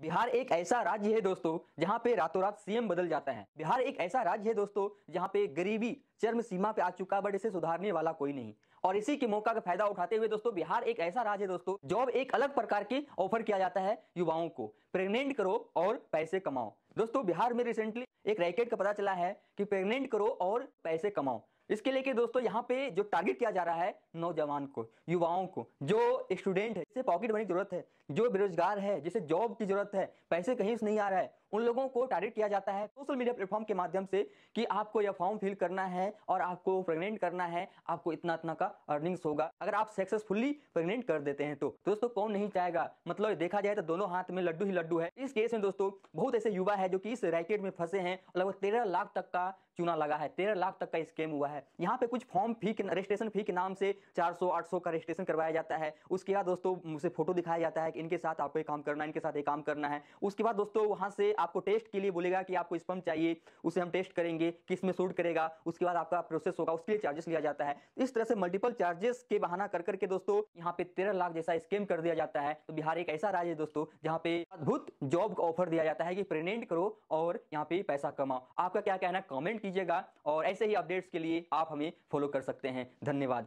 बिहार एक ऐसा राज्य है दोस्तों जहां पे रातों रात सीएम बदल जाता है बिहार एक ऐसा राज्य है दोस्तों जहाँ पे गरीबी चरम सीमा पे आ चुका बट इसे सुधारने वाला कोई नहीं और इसी के मौका का फायदा उठाते हुए दोस्तों बिहार एक ऐसा राज्य है दोस्तों जॉब एक अलग प्रकार के ऑफर किया जाता है युवाओं को प्रेग्नेंट करो और पैसे कमाओ दोस्तों बिहार में रिसेंटली एक रैकेट का पता चला है कि प्रेग्नेंट करो और पैसे कमाओ इसके लेके दोस्तों यहाँ पे जो टारगेट किया जा रहा है नौजवान को युवाओं को जो स्टूडेंट है जिसे पॉकेट मनी की जरूरत है जो बेरोजगार है जिसे जॉब की जरूरत है पैसे कहीं से नहीं आ रहा है उन लोगों को टारगेट किया जाता है सोशल मीडिया प्लेटफॉर्म के माध्यम से कि आपको यह फॉर्म फिल करना है और आपको प्रेग्नेंट करना है आपको इतना इतना का अर्निंग्स होगा अगर आप सक्सेसफुली प्रेग्नेंट कर देते हैं तो दोस्तों कौन नहीं चाहेगा मतलब देखा जाए तो दोनों हाथ में लड्डू ही लड्डू है इस केस में दोस्तों बहुत ऐसे युवा है जो कि इस रैकेट में फंसे हैं लगभग तेरह लाख तक का चुना लगा है तेरह लाख तक का स्कैम हुआ है है यहाँ पे कुछ फॉर्म फी के रजिस्ट्रेशन फी के नाम से 400 800 का रजिस्ट्रेशन करवाया जाता है उसके बाद दोस्तों मुझसे फोटो दिखाया जाता है कि इनके साथ आपको ये काम करना है इनके साथ ये काम करना है उसके बाद दोस्तों वहाँ से आपको टेस्ट के लिए बोलेगा कि आपको स्पम चाहिए उसे हम टेस्ट करेंगे किस में सूट करेगा उसके बाद आपका प्रोसेस होगा उसके लिए चार्जेस लिया जाता है इस तरह से मल्टीपल चार्जेस के बहाना कर करके दोस्तों यहाँ पे तेरह लाख जैसा स्केम कर दिया जाता है तो बिहार एक ऐसा राज्य है दोस्तों जहाँ पे अद्भुत जॉब का ऑफर दिया जाता है कि प्रेगनेंट करो और यहाँ पे पैसा कमाओ आपका क्या कहना है कमेंट कीजिएगा और ऐसे ही अपडेट्स के लिए आप हमें फॉलो कर सकते हैं धन्यवाद